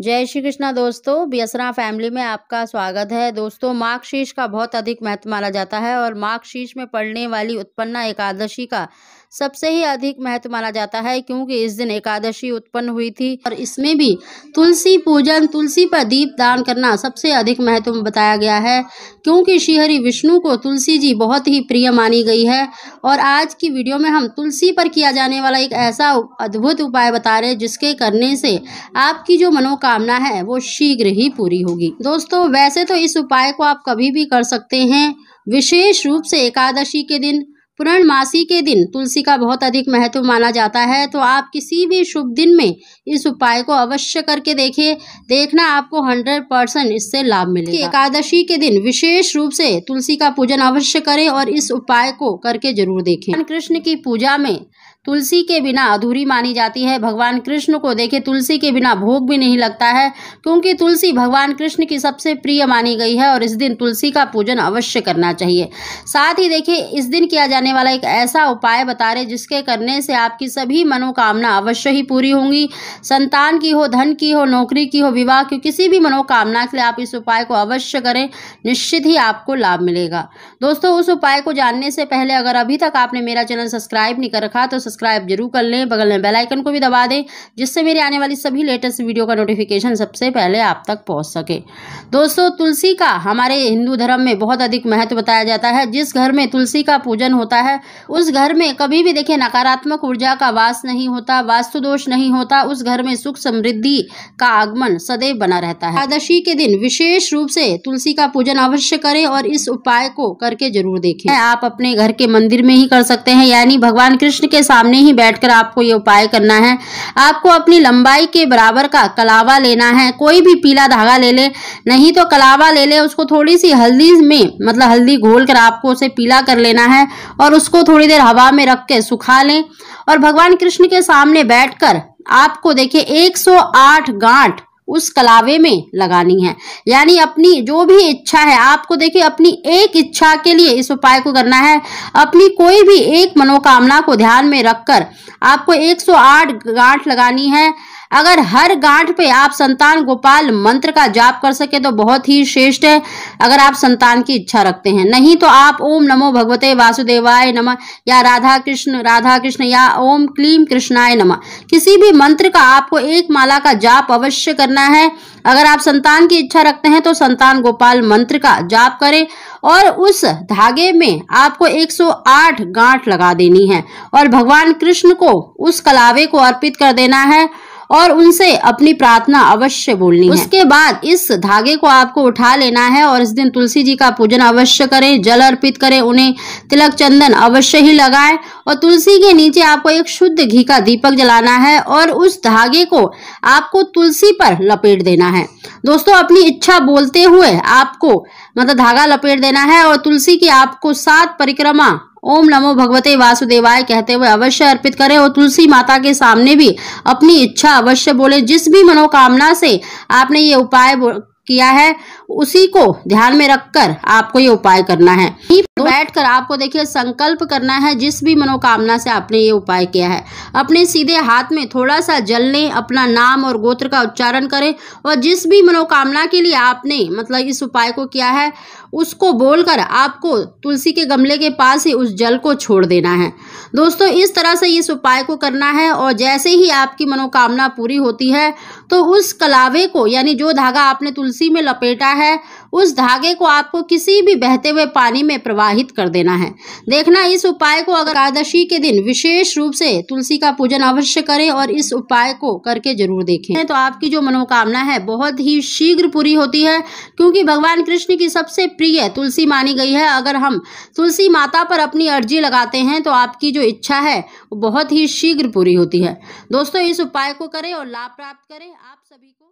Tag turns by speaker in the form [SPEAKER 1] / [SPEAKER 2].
[SPEAKER 1] जय श्री कृष्णा दोस्तों बियसरा फैमिली में आपका स्वागत है दोस्तों मार्गशीर्ष का बहुत अधिक महत्व माना जाता है और मार्गशीर्ष में पड़ने वाली उत्पन्ना एकादशी का सबसे ही अधिक महत्व माना जाता है क्योंकि इस दिन एकादशी उत्पन्न हुई थी और इसमें भी तुलसी पूजन तुलसी पर दीप दान करना सबसे अधिक महत्व बताया गया है क्योंकि श्रीहरि विष्णु को तुलसी जी बहुत ही प्रिय मानी गई है और आज की वीडियो में हम तुलसी पर किया जाने वाला एक ऐसा अद्भुत उपाय बता रहे जिसके करने से आपकी जो मनो मनोकामना है वो शीघ्र ही पूरी होगी दोस्तों वैसे तो इस उपाय को आप कभी भी कर सकते हैं विशेष रूप से एकादशी के दिन पूर्णमासी के दिन तुलसी का बहुत अधिक महत्व माना जाता है तो आप किसी भी शुभ दिन में इस उपाय को अवश्य करके देखें देखना आपको 100 परसेंट इससे लाभ मिलेगा एकादशी के दिन विशेष रूप से तुलसी का पूजन अवश्य करें और इस उपाय को करके जरूर देखें कृष्ण की पूजा में तुलसी के बिना अधूरी मानी जाती है भगवान कृष्ण को देखे तुलसी के बिना भोग भी नहीं लगता है क्योंकि तुलसी भगवान कृष्ण की सबसे प्रिय मानी गई है और इस दिन तुलसी का पूजन अवश्य करना चाहिए साथ ही देखिए इस दिन किया जाने वाला एक ऐसा उपाय बता रहे जिसके करने से आपकी सभी मनोकामना अवश्य ही पूरी होंगी संतान की हो धन की हो नौकरी की हो विवाह की किसी भी मनोकामना के लिए आप इस उपाय को अवश्य करें निश्चित ही आपको लाभ मिलेगा दोस्तों उस उपाय को जानने से पहले अगर अभी तक आपने मेरा चैनल सब्सक्राइब नहीं कर रखा तो सब्सक्राइब जरूर कर लें बगल में बेल आइकन को भी दबा दें जिससे मेरे आने वाली सभी लेटेस्ट वीडियो का नोटिफिकेशन सबसे पहले आप तक पहुंच सके दोस्तों तुलसी का हमारे हिंदू धर्म में बहुत अधिक महत्व बताया जाता है जिस घर में तुलसी का पूजन होता है उस घर में कभी भी देखिए नकारात्मक ऊर्जा का वास नहीं होता वास्तु दोष नहीं होता उस घर में सुख समृद्धि का आगमन सदैव बना रहता है एकादशी के दिन विशेष रूप से तुलसी का पूजन अवश्य करें और इस उपाय को करके जरूर देखें आप अपने घर के मंदिर में ही कर सकते हैं यानी भगवान कृष्ण के साथ सामने ही बैठकर आपको ये उपाय करना है आपको अपनी लंबाई के बराबर का कलावा लेना है कोई भी पीला धागा ले ले नहीं तो कलावा ले ले उसको थोड़ी सी हल्दी में मतलब हल्दी घोल कर आपको उसे पीला कर लेना है और उसको थोड़ी देर हवा में रख के सुखा लें और भगवान कृष्ण के सामने बैठ आपको देखिए 108 गांठ उस कलावे में लगानी है यानी अपनी जो भी इच्छा है आपको देखिए अपनी एक इच्छा के लिए इस उपाय को करना है अपनी कोई भी एक मनोकामना को ध्यान में रखकर आपको 108 गांठ लगानी है अगर हर गांठ पे आप संतान गोपाल मंत्र का जाप कर सके तो बहुत ही श्रेष्ठ है अगर आप संतान की इच्छा रखते हैं नहीं तो आप ओम नमो भगवते वासुदेवाय नम या राधा कृष्ण राधा कृष्ण या ओम क्लीम कृष्णाय नम किसी भी मंत्र का आपको एक माला का जाप अवश्य करना है अगर आप संतान की इच्छा रखते हैं तो संतान गोपाल मंत्र का जाप करें और उस धागे में आपको 108 गांठ लगा देनी है और भगवान कृष्ण को उस कलावे को अर्पित कर देना है और उनसे अपनी प्रार्थना अवश्य बोलनी है उसके बाद इस धागे को आपको उठा लेना है और इस दिन तुलसी जी का पूजन अवश्य करें जल अर्पित करें उन्हें तिलक चंदन अवश्य ही लगाएं और तुलसी के नीचे आपको एक शुद्ध घी का दीपक जलाना है और उस धागे को आपको तुलसी पर लपेट देना है दोस्तों अपनी इच्छा बोलते हुए आपको मतलब धागा लपेट देना है और तुलसी की आपको सात परिक्रमा ओम नमो भगवते वासुदेवाय कहते हुए अवश्य अर्पित करें और तुलसी माता के सामने भी अपनी इच्छा अवश्य बोले जिस भी मनोकामना से आपने ये उपाय किया है उसी को ध्यान में रखकर आपको ये उपाय करना है बैठकर आपको देखिए संकल्प करना है जिस भी मनोकामना से आपने ये उपाय किया है अपने सीधे हाथ में थोड़ा सा जल लें अपना नाम और गोत्र का उच्चारण करें और जिस भी मनोकामना के लिए आपने मतलब इस उपाय को किया है उसको बोलकर आपको तुलसी के गमले के पास ही उस जल को छोड़ देना है दोस्तों इस तरह से इस उपाय को करना है और जैसे ही आपकी मनोकामना पूरी होती है तो उस कलावे को यानी जो धागा आपने तुलसी में लपेटा है उस धागे को आपको किसी भी बहते हुए पानी में प्रवाहित कर देना है देखना इस उपाय को अगर एकादशी के दिन विशेष रूप से तुलसी का पूजन अवश्य करें और इस उपाय को करके जरूर देखें तो आपकी जो मनोकामना है बहुत ही शीघ्र पूरी होती है क्योंकि भगवान कृष्ण की सबसे प्रिय तुलसी मानी गई है अगर हम तुलसी माता पर अपनी अर्जी लगाते हैं तो आपकी जो इच्छा है वो बहुत ही शीघ्र पूरी होती है दोस्तों इस उपाय को करें और लाभ प्राप्त करें आप सभी को